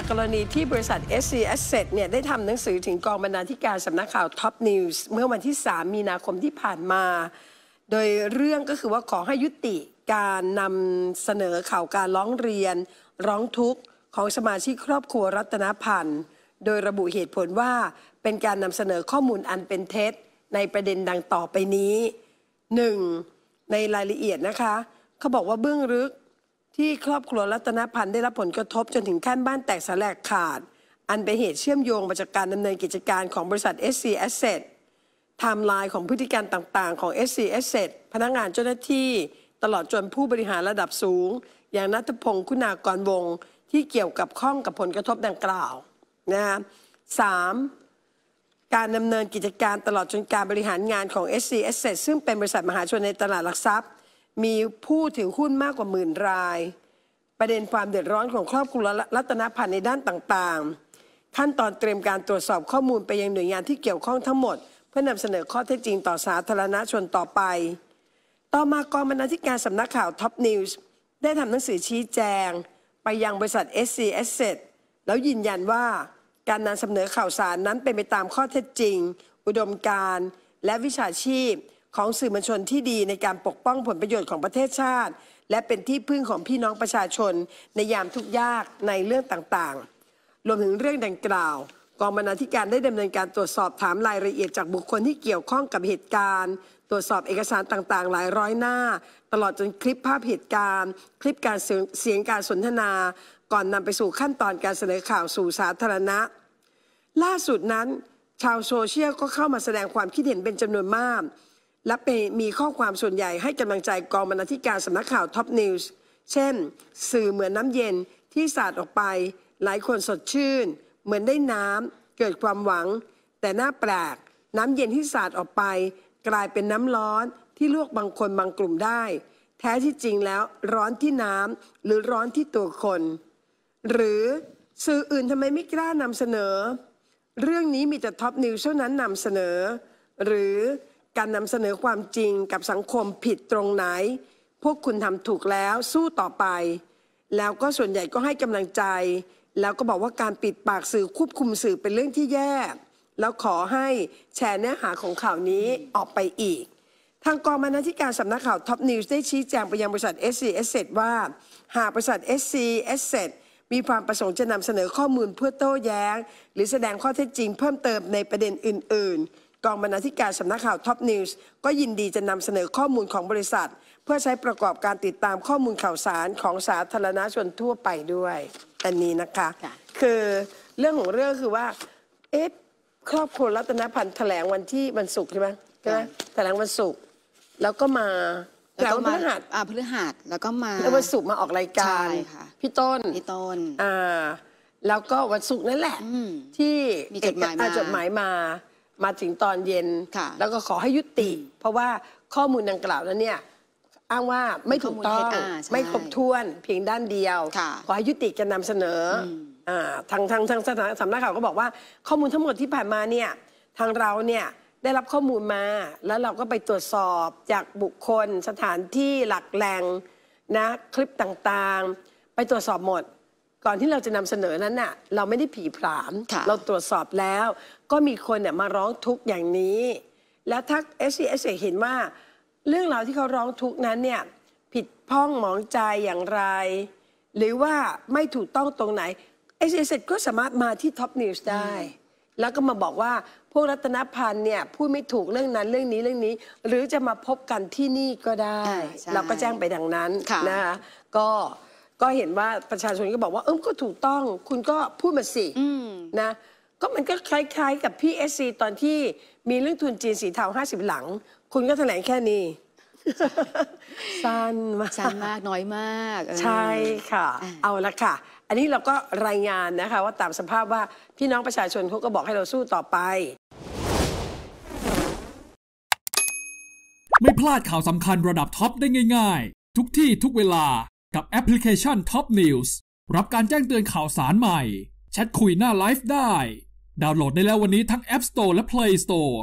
ากกรณีที่บริษัท SC Asset เนี่ยได้ทำหนังสือถึงกองบรรณาธิการสำนักข่าว Top News เมื่อวันที่ 3 มีนาคมที่ผ่านมา โดยเรื่องก็คือว่าขอให้ยุติการนำเสนอข่าวการร้องเรียน ร้องทุกข์ของสมาชิกครอบครัวรัตนพันธ์โดยระบุเหตุผลว่าเป็นการนำเสนอข้อมูลอันเป็นเท็จ ในประเด็นดังต่อไปนี้ 1. ในรายละเอียดนะคะเขาบอกว่าเบื้องลึกที่ครอบครัวรัตนพันธ์ ได้รับผลกระทบจนถึงขั้นบ้านแตกสลายขาด อันเป็นเหตุเชื่อมโยงมาจากการดำเนินกิจการของบริษัท SC Asset ไทม์ไลน์ของพฤติการต่างๆของ SC Asset พนักงานเจ้าหน้าที่ตลอดจนผู้บริหารระดับสูง อย่างนัทพงศ์คุณากรวง ที่เกี่ยวกับข้องกับผลกระทบดังกล่าวนะะสามการดำเนินกิจการตลอดจนการบริหารงานของ SC Asset ซึ่งเป็นบริษัทมหาชนในตลาดหลักทรัพย์มีผู้ถือหุ้นมากกว่าหมื่นราย ประเด็นความเดือดร้อนของครอบครัวรัตนพันธ์ในด้านต่างๆขั้นตอนเตรียมการตรวจสอบข้อมูลไปยังหน่วยงานที่เกี่ยวข้องทั้งหมด เพื่อนำเสนอข้อเท็จจริงต่อสาธารณชนต่อไป ต่อมากองบรรณาธิการสำนักข่าวท็อปนิวส์ได้ทำหนังสือชี้แจง ไปยังบริษัท SC Asset แล้วยืนยันว่าการนำเสนอข่าวสารนั้นเป็นไปตามข้อเท็จจริง อุดมการณ์ และวิชาชีพของสื่อมวลชนที่ดีในการปกป้องผลประโยชน์ของประเทศชาติ และเป็นที่พึ่งของพี่น้องประชาชน ในยามทุกยากในเรื่องต่างๆ รวมถึงเรื่องดังกล่าวกองบรรณาธิการได้ดำเนินการตรวจสอบถามรายละเอียด จากบุคคลที่เกี่ยวข้องกับเหตุการณ์ ตรวจสอบเอกสารต่างๆ หลายร้อยหน้า ตลอดจนคลิปภาพเหตุการณ์ คลิปการเสียงการสนทนา ก่อนนำไปสู่ขั้นตอนการเสนอข่าวสู่สาธารณะ ล่าสุดนั้น ชาวโซเชียลก็เข้ามาแสดงความคิดเห็นเป็นจำนวนมากและมีข้อความส่วนใหญ่ให้กำลังใจกองบรรณาธิการสำนักข่าวท็อปนิวส์ เช่น สื่อเหมือนน้ำเย็นที่สาดออกไป หลายคนสดชื่น เหมือนได้น้ำเกิดความหวัง แต่หน้าแปลกน้ำเย็นที่สาดออกไป กลายเป็นน้ำร้อนที่ลวกบางคนบางกลุ่มได้ แท้ที่จริงแล้วร้อนที่น้ำหรือร้อนที่ตัวคน หรือสื่ออื่นทำไมไม่กล้านำเสนอ เรื่องนี้มีแต่ท็อปนิวส์เท่านั้นนำเสนอ หรือการนำเสนอความจริงกับสังคมผิดตรงไหน พวกคุณทำถูกแล้วสู้ต่อไป แล้วก็ส่วนใหญ่ก็ให้กำลังใจ แล้วก็บอกว่าการปิดปากสื่อควบคุมสื่อเป็นเรื่องที่แย่ แล้วขอให้แชร์เนื้อหาของข่าวนี้ออกไปอีก ทางกองบรรณาธิการสำนักข่าวท็อปนิวส์ได้ชี้แจงไปยังบริษัท s อ s เ e ว่า หากบริษัท s อ s เ e มีความประสงค์จะนำเสนอข้อมูลเพื่อโต้แย้ง หรือแสดงข้อเท็จจริง เพิ่มเติมในประเด็นอื่น ๆกองบรรณาธิการสำนักข่าวท็อปนิวส์ก็ยินดีจะนำเสนอข้อมูลของบริษัท เพื่อใช้ประกอบการติดตามข้อมูลข่าวสารของสาธารณชนทั่วไปด้วย อันนี้นะคะ คือเรื่องของเรื่องคือว่าเอ๊ะครอบครัวรัตนพันธ์แถลงวันที่วันศุกร์ใช่ไหมใช่ไหมแถลงวันศุกร์แล้วก็มาแล้วก็มาพฤหัส อ่าพฤหัสแล้วก็มาแล้ววันศุกร์มาออกรายการพี่ต้นพี่ต้นอ่าแล้วก็วันศุกร์นั่นแหละที่มีจดหมายมามาถึงตอนเย็น แล้วก็ขอให้ยุติ เพราะว่าข้อมูลดังกล่าวนั้นเนี่ย อ้างว่าไม่ถูกต้องอไม่ครบถ้วนเพียงด้านเดียว ขอให้ยุติการนำเสนอออทางทางทางสถานสำนักข่าวก็บอกว่าข้อมูลทั้งหมดที่ผ่านมาเนี่ยทางเราเนี่ยได้รับข้อมูลมาแล้วเราก็ไปตรวจสอบจากบุคคลสถานที่หลักแหล่งนะคลิปต่างๆ ไปตรวจสอบหมดก่อนที่เราจะนำเสนอนั้นน่ะเราไม่ได้ผีผาม เราตรวจสอบแล้วก็มีคนเนี่ยมาร้องทุกข์อย่างนี้ แล้วถ้า s อ s เห็นว่าเรื่องราวที่เขาร้องทุกข์นั้นเนี่ยผิดพ้องหมองใจอย่างไร หรือว่าไม่ถูกต้องตรงไหน s อ s ก็สามารถมาที่ท็อปนิวส์ได้แล้วก็มาบอกว่าพวกรัตนพันธ์เนี่ยพูดไม่ถูกเรื่องนั้นเรื่องนี้เรื่องนี้ หรือจะมาพบกันที่นี่ก็ได้ เราก็แจ้งไปดังนั้นะนะคะก็ก็เห็นว่าประชาชนก็บอกว่าเออก็ถูกต้อง คุณก็พูดมาสินะก็มันก็คล้ายๆกับพี่เอสซีตอนที่มีเรื่องทุนจีนสีเทาห้าสิบหลัง คุณก็แถลงแค่นี้ สั้นมากสั้นมากน้อยมากใช่ค่ะ เอาละค่ะ อันนี้เราก็รายงานนะคะว่าตามสภาพว่า พี่น้องประชาชนเขาก็บอกให้เราสู้ต่อไป ไม่พลาดข่าวสำคัญระดับท็อปได้ง่าย ๆทุกที่ทุกเวลากับแอปพลิเคชัน Top News รับการแจ้งเตือนข่าวสารใหม่แชทคุยหน้าไลฟ์ได้ดาวน์โหลดได้แล้ววันนี้ทั้ง App Store และ Play Store